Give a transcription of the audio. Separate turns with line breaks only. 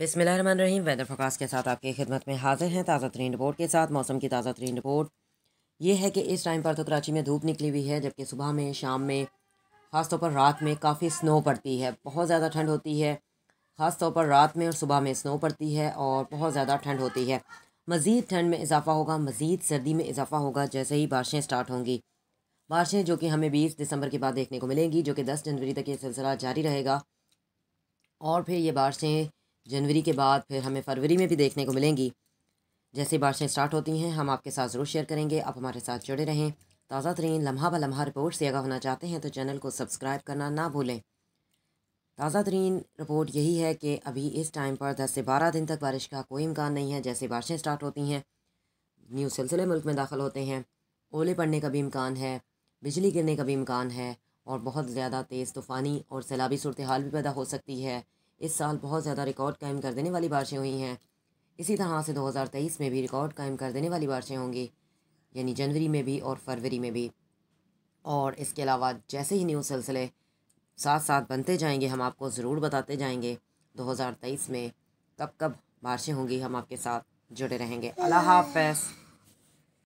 बिसमीम weather focus के साथ आपकी खिदमत में हाजिर हैं ताज़ा तरीन रिपोर्ट के साथ मौसम की ताज़ा तरीन रिपोर्ट ये है कि इस टाइम पर तो कराची में धूप निकली हुई है जबकि सुबह में शाम में ख़ासतौर पर रात में काफ़ी स्नो पड़ती है बहुत ज़्यादा ठंड होती है ख़ासतौर पर रात में और सुबह में स्नो पड़ती है और बहुत ज़्यादा ठंड होती है मज़ीद ठंड में इजाफ़ा होगा मज़ीद सर्दी में इजाफ़ा होगा जैसे ही बारिशें स्टार्ट होंगी बारिशें जो कि हमें बीस दिसंबर के बाद देखने को मिलेंगी जो कि दस जनवरी तक ये सिलसिला जारी रहेगा और फिर ये बारिशें जनवरी के बाद फिर हमें फरवरी में भी देखने को मिलेंगी जैसे बारिशें स्टार्ट होती हैं हम आपके साथ ज़रूर शेयर करेंगे आप हमारे साथ जुड़े रहें ताज़ा तरीन लम्हा ब लम्हा रिपोर्ट से आगा होना चाहते हैं तो चैनल को सब्सक्राइब करना ना भूलें ताज़ा तरीन रिपोर्ट यही है कि अभी इस टाइम पर दस से बारह दिन तक बारिश का कोई इम्कान नहीं है जैसे बारिशें स्टार्ट होती हैं न्यू सिलसिले मुल्क में दाखिल होते हैं ओले पड़ने का भी इम्कान है बिजली गिरने का भी इम्कान है और बहुत ज़्यादा तेज़ तूफ़ानी और सैलाबी सूरत हाल भी पैदा हो सकती है इस साल बहुत ज़्यादा रिकॉर्ड कायम कर देने वाली बारिशें हुई हैं इसी तरह से 2023 में भी रिकॉर्ड कायम कर देने वाली बारिशें होंगी यानी जनवरी में भी और फरवरी में भी और इसके अलावा जैसे ही न्यूज़ सिलसिले साथ साथ बनते जाएंगे हम आपको ज़रूर बताते जाएंगे 2023 में कब कब बारिशें होंगी हम आपके साथ जुड़े रहेंगे अल्लाह हाफ